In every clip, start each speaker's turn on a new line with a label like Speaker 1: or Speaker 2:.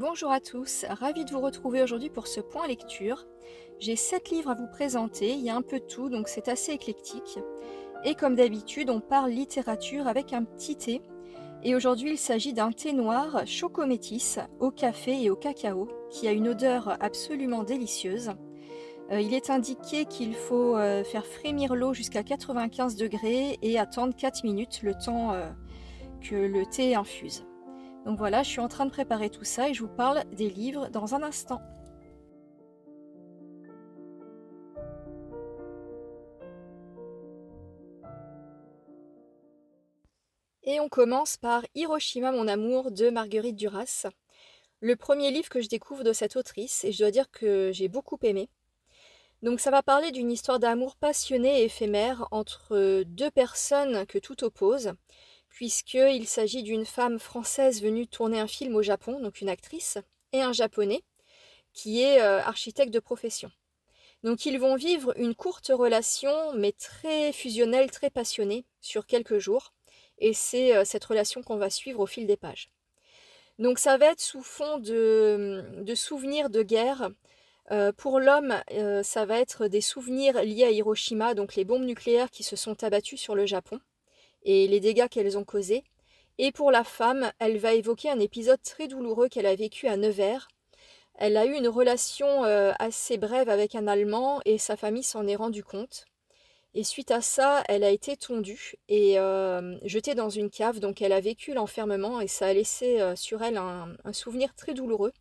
Speaker 1: Bonjour à tous, ravi de vous retrouver aujourd'hui pour ce point lecture. J'ai 7 livres à vous présenter, il y a un peu de tout, donc c'est assez éclectique. Et comme d'habitude, on parle littérature avec un petit thé. Et aujourd'hui, il s'agit d'un thé noir chocométis au café et au cacao, qui a une odeur absolument délicieuse. Euh, il est indiqué qu'il faut euh, faire frémir l'eau jusqu'à 95 degrés et attendre 4 minutes le temps euh, que le thé infuse. Donc voilà, je suis en train de préparer tout ça et je vous parle des livres dans un instant. Et on commence par Hiroshima, mon amour de Marguerite Duras. Le premier livre que je découvre de cette autrice, et je dois dire que j'ai beaucoup aimé. Donc ça va parler d'une histoire d'amour passionnée et éphémère entre deux personnes que tout oppose, puisqu'il s'agit d'une femme française venue tourner un film au Japon, donc une actrice, et un japonais qui est euh, architecte de profession. Donc ils vont vivre une courte relation, mais très fusionnelle, très passionnée, sur quelques jours, et c'est euh, cette relation qu'on va suivre au fil des pages. Donc ça va être sous fond de, souvenirs de guerre. Euh, pour l'homme, ça va être des souvenirs liés à Hiroshima, donc les bombes nucléaires qui se sont abattues sur le Japon et les dégâts qu'elles ont causés. Et pour la femme, elle va évoquer un épisode très douloureux qu'elle a vécu à Nevers. Elle a eu une relation euh, assez brève avec un Allemand et sa famille s'en est rendue compte. Et suite à ça, elle a été tondue et euh, jetée dans une cave, donc elle a vécu l'enfermement et ça a laissé euh, sur elle un, souvenir très douloureux.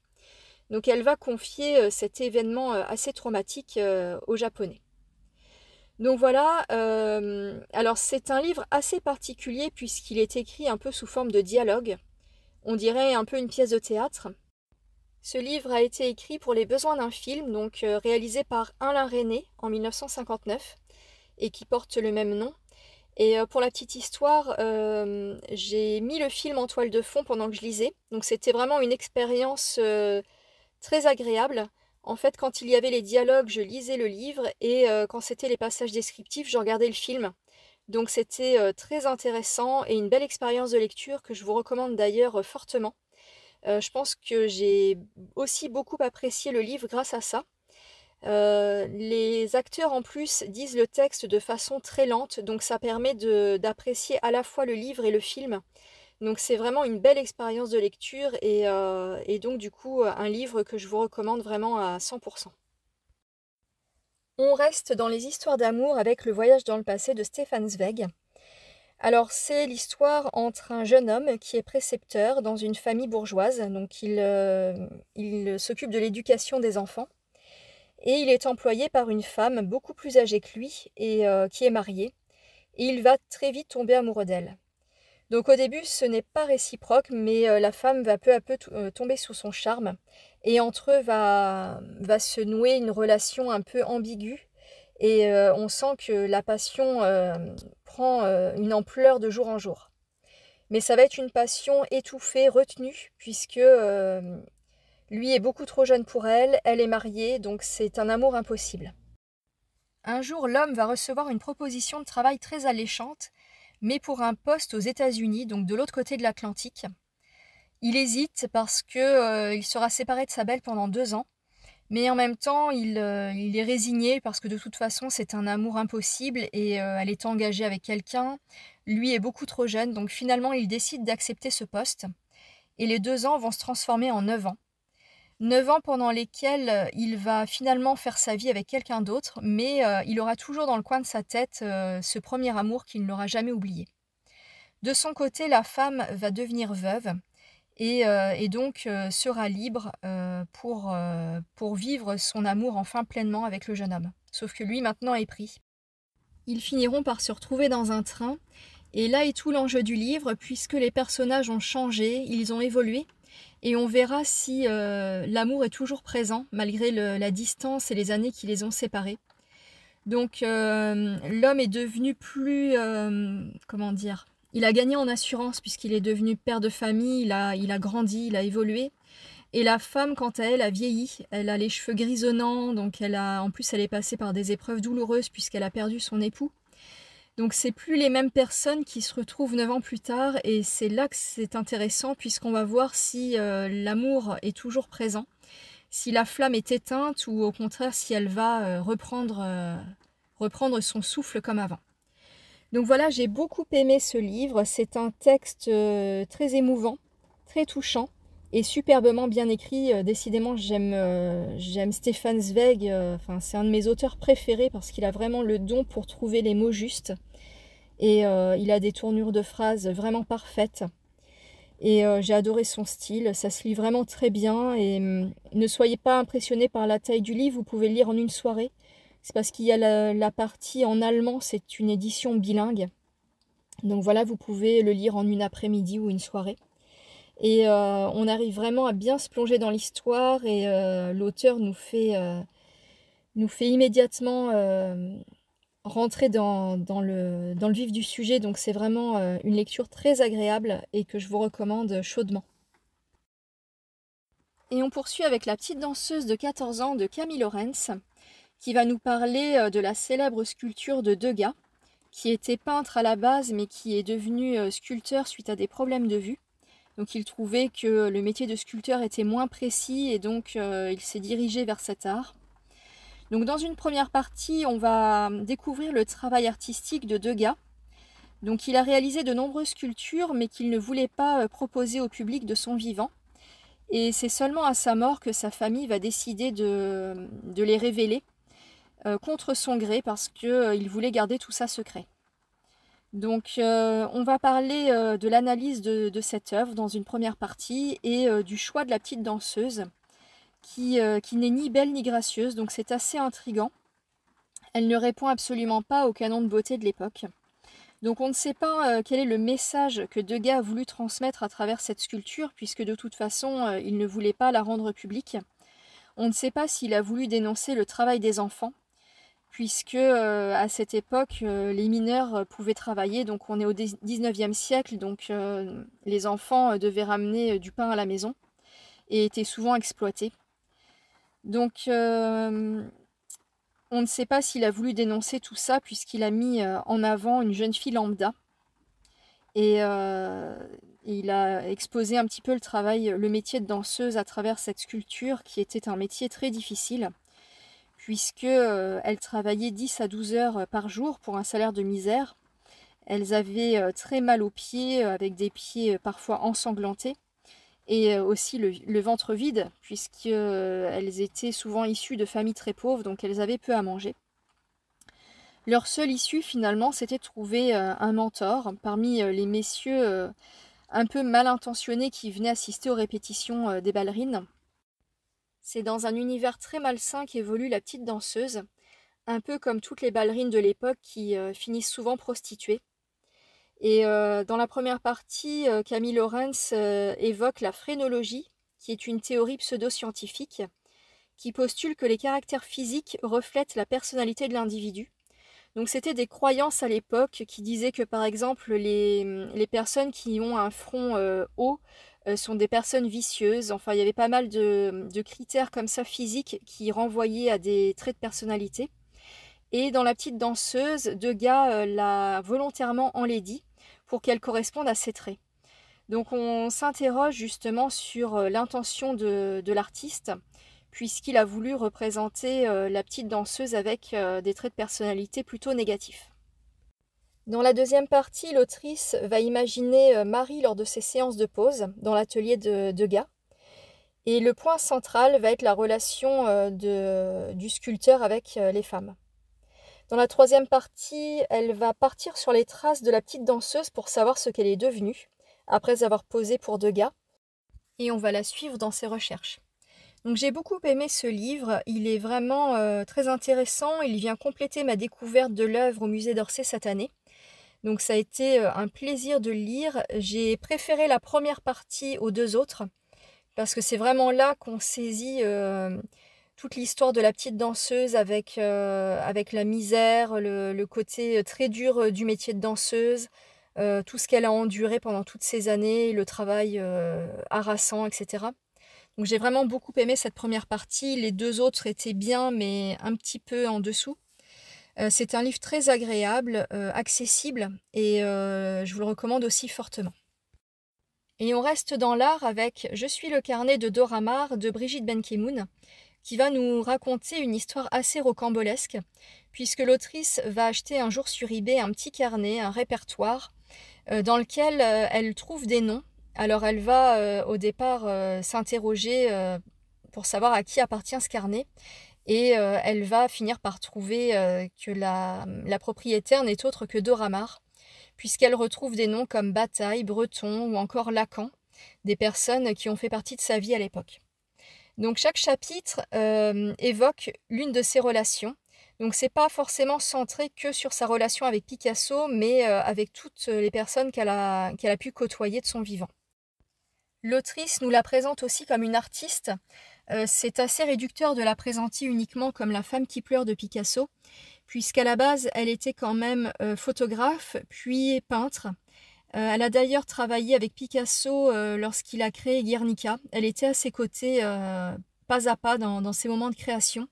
Speaker 1: Donc elle va confier cet événement assez traumatique aux Japonais. Donc voilà, euh, alors c'est un livre assez particulier puisqu'il est écrit un peu sous forme de dialogue. On dirait un peu une pièce de théâtre. Ce livre a été écrit pour les besoins d'un film, donc euh, réalisé par Alain René en 1959 et qui porte le même nom. Et euh, pour la petite histoire, j'ai mis le film en toile de fond pendant que je lisais. Donc c'était vraiment une expérience très agréable. En fait, quand il y avait les dialogues, je lisais le livre et euh, quand c'était les passages descriptifs, j'en regardais le film. Donc c'était euh, très intéressant et une belle expérience de lecture que je vous recommande d'ailleurs euh, fortement. je pense que j'ai aussi beaucoup apprécié le livre grâce à ça. les acteurs en plus disent le texte de façon très lente, donc ça permet d'apprécier à la fois le livre et le film. Donc c'est vraiment une belle expérience de lecture et, euh, donc du coup euh, un livre que je vous recommande vraiment à 100%. On reste dans les histoires d'amour avec Le voyage dans le passé de Stéphane Zweig. Alors c'est l'histoire entre un jeune homme qui est précepteur dans une famille bourgeoise, donc euh, il, s'occupe de l'éducation des enfants, et il est employé par une femme beaucoup plus âgée que lui et qui est mariée, et il va très vite tomber amoureux d'elle. Donc au début, ce n'est pas réciproque, mais euh, la femme va peu à peu euh, tomber sous son charme et entre eux va, se nouer une relation un peu ambiguë. Et euh, on sent que la passion prend une ampleur de jour en jour. Mais ça va être une passion étouffée, retenue, puisque lui est beaucoup trop jeune pour elle, elle est mariée, donc c'est un amour impossible. Un jour, l'homme va recevoir une proposition de travail très alléchante mais pour un poste aux États-Unis, donc de l'autre côté de l'Atlantique. Il hésite parce qu'il euh, sera séparé de sa belle pendant deux ans, mais en même temps il, euh, est résigné parce que de toute façon c'est un amour impossible et euh, elle est engagée avec quelqu'un. Lui est beaucoup trop jeune, donc finalement il décide d'accepter ce poste. Et les deux ans vont se transformer en neuf ans. Neuf ans pendant lesquels euh, il va finalement faire sa vie avec quelqu'un d'autre, mais euh, il aura toujours dans le coin de sa tête euh, ce premier amour qu'il n'aura jamais oublié. De son côté, la femme va devenir veuve et, donc sera libre pour, pour vivre son amour enfin pleinement avec le jeune homme. Sauf que lui maintenant est pris. Ils finiront par se retrouver dans un train, et là est tout l'enjeu du livre, puisque les personnages ont changé, ils ont évolué, et on verra si euh, l'amour est toujours présent malgré la distance et les années qui les ont séparés. Donc euh, l'homme est devenu plus... Euh, comment dire Il a gagné en assurance puisqu'il est devenu père de famille, il a, il a grandi, il a évolué. Et la femme, quant à elle, a vieilli. Elle a les cheveux grisonnants, donc elle a, en plus, elle est passée par des épreuves douloureuses puisqu'elle a perdu son époux. Donc c'est plus les mêmes personnes qui se retrouvent 9 ans plus tard et c'est là que c'est intéressant puisqu'on va voir si euh, l'amour est toujours présent, si la flamme est éteinte ou au contraire si elle va euh, euh, reprendre, son souffle comme avant. Donc voilà, j'ai beaucoup aimé ce livre, c'est un texte très émouvant, très touchant et superbement bien écrit. Décidément, j'aime Stéphane Zweig. c'est un de mes auteurs préférés parce qu'il a vraiment le don pour trouver les mots justes et euh, il a des tournures de phrases vraiment parfaites. Et euh, j'ai adoré son style, ça se lit vraiment très bien et mm, ne soyez pas impressionnés par la taille du livre, vous pouvez le lire en une soirée. C'est parce qu'il y a la, partie en allemand, c'est une édition bilingue. Donc voilà, vous pouvez le lire en une après-midi ou une soirée. Et euh, on arrive vraiment à bien se plonger dans l'histoire et l'auteur nous nous fait immédiatement rentrer dans, le, vif du sujet. Donc c'est vraiment euh, une lecture très agréable et que je vous recommande chaudement. Et on poursuit avec La petite danseuse de 14 ans de Camille Lorenz, qui va nous parler euh, de la célèbre sculpture de Degas, qui était peintre à la base mais qui est devenu euh, sculpteur suite à des problèmes de vue. Donc il trouvait que le métier de sculpteur était moins précis et donc il s'est dirigé vers cet art. Donc dans une première partie, on va découvrir le travail artistique de Degas. Donc il a réalisé de nombreuses sculptures, mais qu'il ne voulait pas euh, proposer au public de son vivant. Et c'est seulement à sa mort que sa famille va décider de, les révéler euh, contre son gré parce qu'il euh, voulait garder tout ça secret. Donc on va parler de l'analyse de, cette œuvre dans une première partie et du choix de la petite danseuse euh, qui, n'est ni belle ni gracieuse, donc c'est assez intrigant. Elle ne répond absolument pas au canon de beauté de l'époque. Donc on ne sait pas euh, quel est le message que Degas a voulu transmettre à travers cette sculpture, puisque de toute façon euh, il ne voulait pas la rendre publique. On ne sait pas s'il a voulu dénoncer le travail des enfants, puisque à cette époque les mineurs pouvaient travailler, donc on est au 19e siècle, donc les enfants devaient ramener du pain à la maison et étaient souvent exploités. Donc, euh, on ne sait pas s'il a voulu dénoncer tout ça, puisqu'il a mis euh, en avant une jeune fille lambda. Euh, et il a exposé un petit peu le travail, le métier de danseuse à travers cette sculpture, qui était un métier très difficile, puisque elle travaillait 10 à 12 heures par jour pour un salaire de misère. Elles avaient très mal aux pieds, avec des pieds parfois ensanglantés et euh, aussi le, ventre vide, puisqu'elles euh, étaient souvent issues de familles très pauvres, donc elles avaient peu à manger. Leur seule issue, finalement, c'était trouver euh, un mentor parmi les messieurs un peu mal intentionnés qui venaient assister aux répétitions des ballerines. C'est dans un univers très malsain qu'évolue la petite danseuse, un peu comme toutes les ballerines de l'époque qui finissent souvent prostituées. Et euh, dans la première partie, euh, Camille Lawrence euh, évoque la phrénologie, qui est une théorie pseudo-scientifique qui postule que les caractères physiques reflètent la personnalité de l'individu. Donc c'était des croyances à l'époque qui disaient que par exemple les, les personnes qui ont un front haut sont des personnes vicieuses. Enfin il y avait pas mal de, de, critères comme ça physiques qui renvoyaient à des traits de personnalité. Et dans La petite danseuse, Degas l'a volontairement enlaidie pour qu'elle corresponde à ses traits. Donc on s'interroge justement sur euh, l'intention de, l'artiste, puisqu'il a voulu représenter euh, la petite danseuse avec euh, des traits de personnalité plutôt négatifs. Dans la deuxième partie, l'autrice va imaginer Marie lors de ses séances de pause dans l'atelier de, Degas, Et le point central va être la relation du sculpteur avec les femmes. Dans la troisième partie, elle va partir sur les traces de la petite danseuse pour savoir ce qu'elle est devenue, après avoir posé pour Degas. Et on va la suivre dans ses recherches. Donc j'ai beaucoup aimé ce livre, il est vraiment euh, très intéressant, il vient compléter ma découverte de l'œuvre au musée d'Orsay cette année. Donc ça a été euh, un plaisir de lire, j'ai préféré la première partie aux deux autres, parce que c'est vraiment là qu'on saisit euh, toute l'histoire de la petite danseuse avec, euh, avec la misère, le, côté euh, très dur euh, du métier de danseuse, tout ce qu'elle a enduré pendant toutes ces années, le travail harassant, etc. Donc j'ai vraiment beaucoup aimé cette première partie. Les deux autres étaient bien, mais un petit peu en dessous. C'est un livre très agréable, accessible, et je vous le recommande aussi fortement. Et on reste dans l'art avec Je suis le carnet de Dora Doramar de Brigitte Benkemoun, qui va nous raconter une histoire assez rocambolesque, puisque l'autrice va acheter un jour sur eBay un petit carnet, un répertoire, euh, dans lequel euh, elle trouve des noms. Alors elle va euh, au départ s'interroger pour savoir à qui appartient ce carnet, et elle va finir par trouver que la, la propriétaire n'est autre que Doramar, puisqu'elle retrouve des noms comme Bataille, Breton ou encore Lacan, des personnes qui ont fait partie de sa vie à l'époque. Donc chaque chapitre euh, évoque l'une de ses relations. Donc c'est pas forcément centré que sur sa relation avec Picasso, mais euh, avec toutes les personnes qu'elle a, pu côtoyer de son vivant. L'autrice nous la présente aussi comme une artiste. Euh, c'est assez réducteur de la présenter uniquement comme la femme qui pleure de Picasso, puisqu'à la base, elle était quand même photographe, puis peintre. Euh, elle a d'ailleurs travaillé avec Picasso euh, lorsqu'il a créé Guernica. Elle était à ses côtés euh, pas à pas dans, ses moments de création.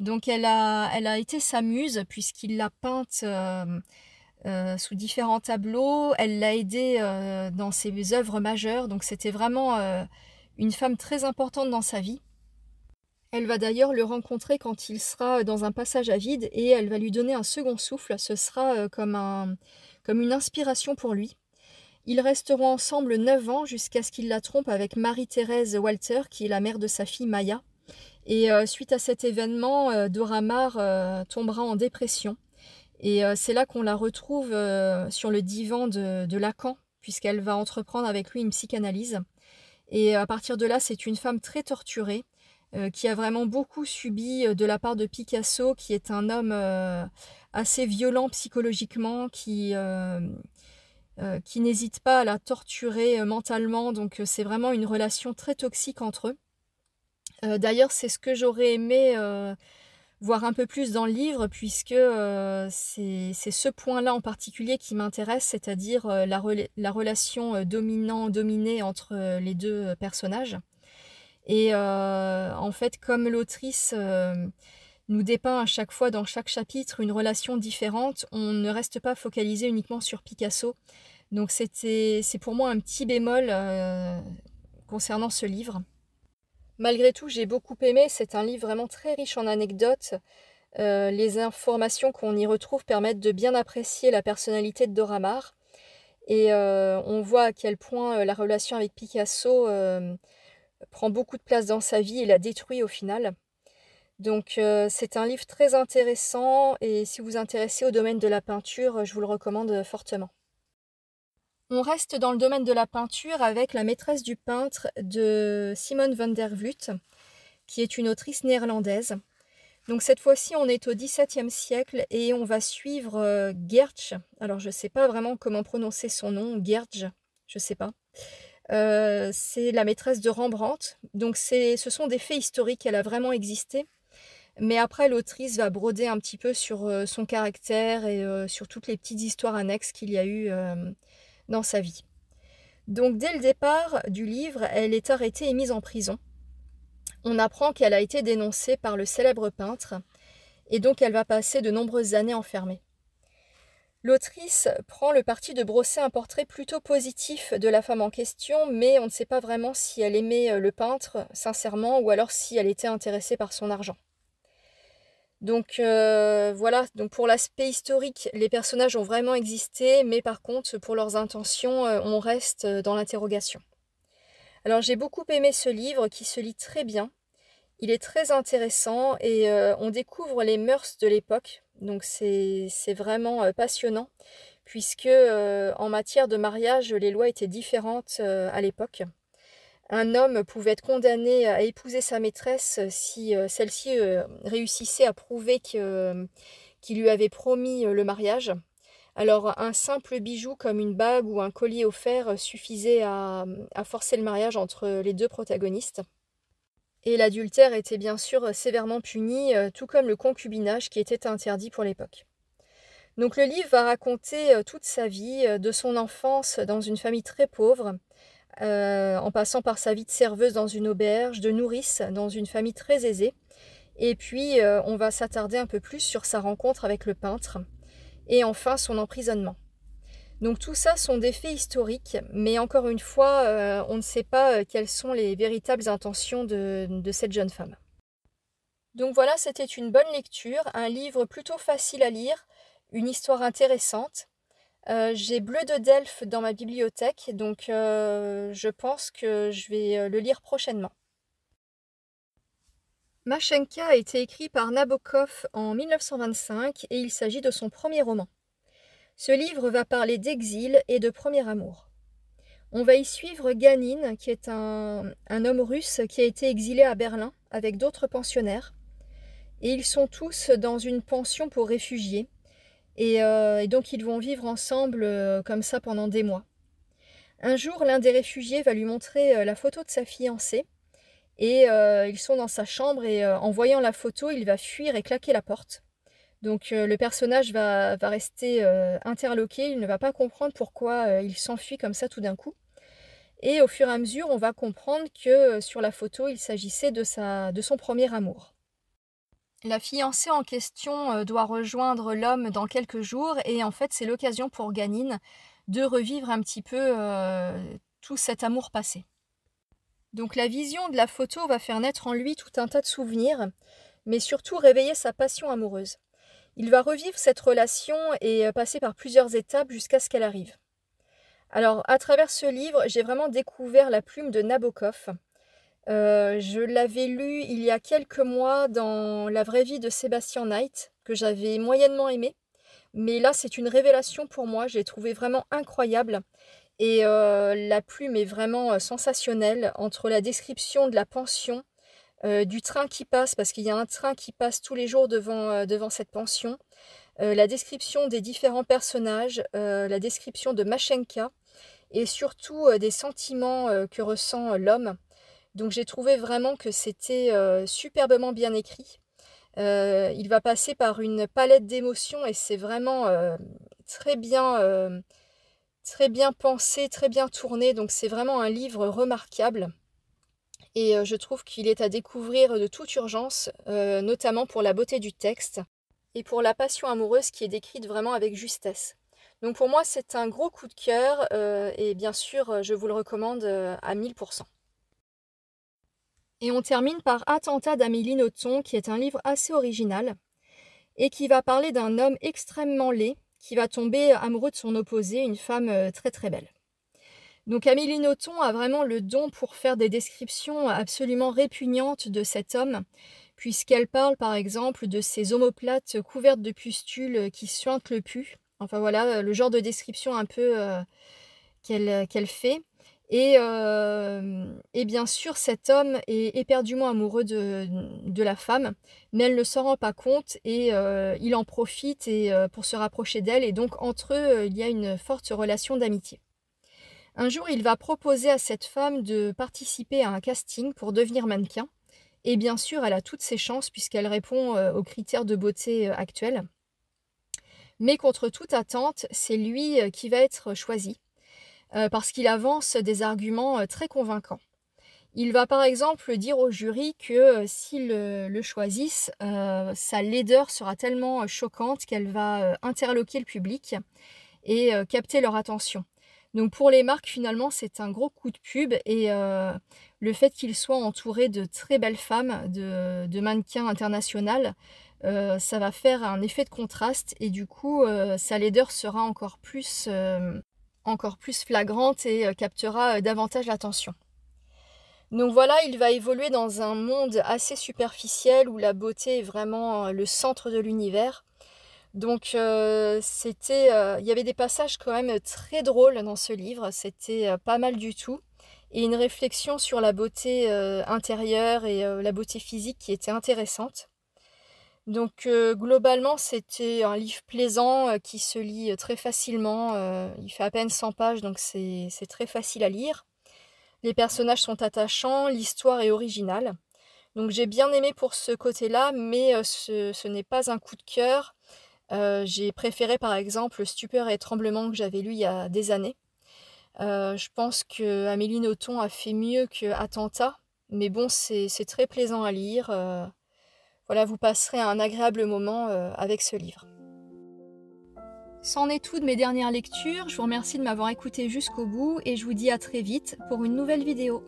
Speaker 1: Donc elle a, elle a été sa muse puisqu'il l'a peinte sous différents tableaux. Elle l'a aidé dans ses œuvres majeures. Donc c'était vraiment une femme très importante dans sa vie. Elle va d'ailleurs le rencontrer quand il sera dans un passage à vide et elle va lui donner un second souffle. Ce sera comme, un, comme une inspiration pour lui. Ils resteront ensemble 9 ans jusqu'à ce qu'il la trompe avec Marie-Thérèse Walter, qui est la mère de sa fille Maya. Et euh, suite à cet événement, euh, Dora Maar euh, tombera en dépression. Et c'est là qu'on la retrouve sur le divan de, de Lacan, puisqu'elle va entreprendre avec lui une psychanalyse. Et à partir de là, c'est une femme très torturée, qui a vraiment beaucoup subi de la part de Picasso, qui est un homme assez violent psychologiquement, qui euh, qui n'hésite pas à la torturer euh, mentalement. Donc euh, c'est vraiment une relation très toxique entre eux. D'ailleurs, c'est ce que j'aurais aimé voir un peu plus dans le livre, puisque c'est ce point-là en particulier qui m'intéresse, c'est-à-dire la, relation dominant-dominée entre les deux personnages. Et en fait, comme l'autrice nous dépeint à chaque fois dans chaque chapitre une relation différente, on ne reste pas focalisé uniquement sur Picasso donc c'était, c'est pour moi un petit bémol euh, concernant ce livre. Malgré tout, j'ai beaucoup aimé. C'est un livre vraiment très riche en anecdotes. Euh, les informations qu'on y retrouve permettent de bien apprécier la personnalité de Dora Maar. Et euh, on voit à quel point la relation avec Picasso prend beaucoup de place dans sa vie et la détruit au final. Donc c'est un livre très intéressant et si vous vous intéressez au domaine de la peinture, je vous le recommande fortement. On reste dans le domaine de la peinture avec la maîtresse du peintre de Simone van der Vlucht, qui est une autrice néerlandaise. Donc cette fois-ci, on est au XVIIe siècle et on va suivre euh, Alors je ne sais pas vraiment comment prononcer son nom, Gertsch, je ne sais pas. Euh, c'est la maîtresse de Rembrandt. Donc ce sont des faits historiques, elle a vraiment existé. Mais après, l'autrice va broder un petit peu sur euh, son caractère et euh, sur toutes les petites histoires annexes qu'il y a eu dans sa vie. Donc dès le départ du livre, elle est arrêtée et mise en prison. On apprend qu'elle a été dénoncée par le célèbre peintre et donc elle va passer de nombreuses années enfermée. L'autrice prend le parti de brosser un portrait plutôt positif de la femme en question, mais on ne sait pas vraiment si elle aimait euh, le peintre sincèrement ou alors si elle était intéressée par son argent. Donc euh, voilà, donc pour l'aspect historique, les personnages ont vraiment existé, mais par contre, pour leurs intentions, euh, on reste euh, dans l'interrogation. Alors j'ai beaucoup aimé ce livre qui se lit très bien. Il est très intéressant et on découvre les mœurs de l'époque. Donc c'est vraiment passionnant puisque en matière de mariage, les lois étaient différentes à l'époque un homme pouvait être condamné euh, à épouser sa maîtresse euh, si euh, celle-ci réussissait à prouver qu'il lui avait promis le mariage. Alors un simple bijou comme une bague ou un collier offert suffisait à, à forcer le mariage entre les deux protagonistes. Et l'adultère était bien sûr sévèrement puni, tout comme le concubinage qui était interdit pour l'époque. Donc le livre va raconter toute sa vie, de son enfance dans une famille très pauvre, euh, en passant par sa vie de serveuse dans une auberge, de nourrice dans une famille très aisée. Et puis, euh, on va s'attarder un peu plus sur sa rencontre avec le peintre et enfin son emprisonnement. Donc tout ça sont des faits historiques, mais encore une fois, euh, on ne sait pas quelles sont les véritables intentions de cette jeune femme. Donc voilà, c'était une bonne lecture, un livre plutôt facile à lire, une histoire intéressante, euh, j'ai Bleu de Delphes dans ma bibliothèque, donc euh, je pense que je vais euh, le lire prochainement. Mashenka a été écrit par Nabokov en 1925 et il s'agit de son premier roman. Ce livre va parler d'exil et de premier amour. On va y suivre Ganin, qui est un, un homme russe qui a été exilé à Berlin avec d'autres pensionnaires. Et ils sont tous dans une pension pour réfugiés, euh, et, donc ils vont vivre ensemble euh, comme ça pendant des mois. Un jour, l'un des réfugiés va lui montrer euh, la photo de sa fiancée. Et ils sont dans sa chambre et en voyant la photo, il va fuir et claquer la porte. Donc le personnage va, va rester interloqué, il ne va pas comprendre pourquoi il s'enfuit comme ça tout d'un coup. Et au fur et à mesure, on va comprendre que sur la photo, il s'agissait de, sa, de son premier amour. La fiancée en question euh, doit rejoindre l'homme dans quelques jours et en fait c'est l'occasion pour Ganine de revivre un petit peu euh, tout cet amour passé. Donc la vision de la photo va faire naître en lui tout un tas de souvenirs, mais surtout réveiller sa passion amoureuse. Il va revivre cette relation et euh, passer par plusieurs étapes jusqu'à ce qu'elle arrive. Alors à travers ce livre, j'ai vraiment découvert la plume de Nabokov, euh, je l'avais lu il y a quelques mois dans La vraie vie de Sébastien Knight, que j'avais moyennement aimé. Mais là, c'est une révélation pour moi. je l'ai trouvé vraiment incroyable. Et euh, la plume est vraiment euh, sensationnelle entre la description de la pension, du train qui passe, parce qu'il y a un train qui passe tous les jours devant, devant cette pension, la description des différents personnages, la description de Machenka, et surtout des sentiments que ressent l'homme donc j'ai trouvé vraiment que c'était euh, superbement bien écrit. Euh, il va passer par une palette d'émotions et c'est vraiment euh, très bien très bien pensé, très bien tourné. Donc c'est vraiment un livre remarquable. Et je trouve qu'il est à découvrir de toute urgence, notamment pour la beauté du texte et pour la passion amoureuse qui est décrite vraiment avec justesse. Donc pour moi c'est un gros coup de cœur et bien sûr je vous le recommande à 1000%. Et on termine par Attentat d'Amélie Nothomb, qui est un livre assez original et qui va parler d'un homme extrêmement laid qui va tomber amoureux de son opposé, une femme euh, très très belle. Donc Amélie Nothomb a vraiment le don pour faire des descriptions absolument répugnantes de cet homme, puisqu'elle parle par exemple de ses omoplates couvertes de pustules qui suintent le pu. Enfin voilà, euh, le genre de description un peu euh, qu'elle fait. Euh, et, bien sûr, cet homme est éperdument amoureux de, la femme, mais elle ne s'en rend pas compte et euh, il en profite euh, pour se rapprocher d'elle. Et donc, entre eux, il y a une forte relation d'amitié. Un jour, il va proposer à cette femme de participer à un casting pour devenir mannequin. Et bien sûr, elle a toutes ses chances puisqu'elle répond aux critères de beauté actuels. Mais contre toute attente, c'est lui qui va être choisi euh, parce qu'il avance des arguments euh, très convaincants. Il va par exemple dire au jury que euh, s'ils le, choisissent, sa laideur sera tellement choquante qu'elle va interloquer le public et capter leur attention. Donc pour les marques, finalement, c'est un gros coup de pub et le fait qu'il soit entouré de très belles femmes, de, mannequins internationales, ça va faire un effet de contraste et du coup, sa laideur sera encore plus encore plus flagrante et euh, captera euh, davantage l'attention. Donc voilà, il va évoluer dans un monde assez superficiel où la beauté est vraiment euh, le centre de l'univers. Donc c'était, il y avait des passages quand même très drôles dans ce livre. C'était pas mal du tout et une réflexion sur la beauté intérieure et la beauté physique qui était intéressante. Donc euh, globalement, c'était un livre plaisant euh, qui se lit euh, très facilement. il fait à peine 100 pages, donc c'est très facile à lire. Les personnages sont attachants, l'histoire est originale. Donc j'ai bien aimé pour ce côté-là, mais ce, n'est pas un coup de cœur. j'ai préféré par exemple Stupeur et Tremblement que j'avais lu il y a des années. je pense que Amélie Nothomb a fait mieux que Attentat, mais bon, c'est très plaisant à lire. Voilà, vous passerez un agréable moment euh, avec ce livre. C'en est tout de mes dernières lectures. Je vous remercie de m'avoir écouté jusqu'au bout et je vous dis à très vite pour une nouvelle vidéo.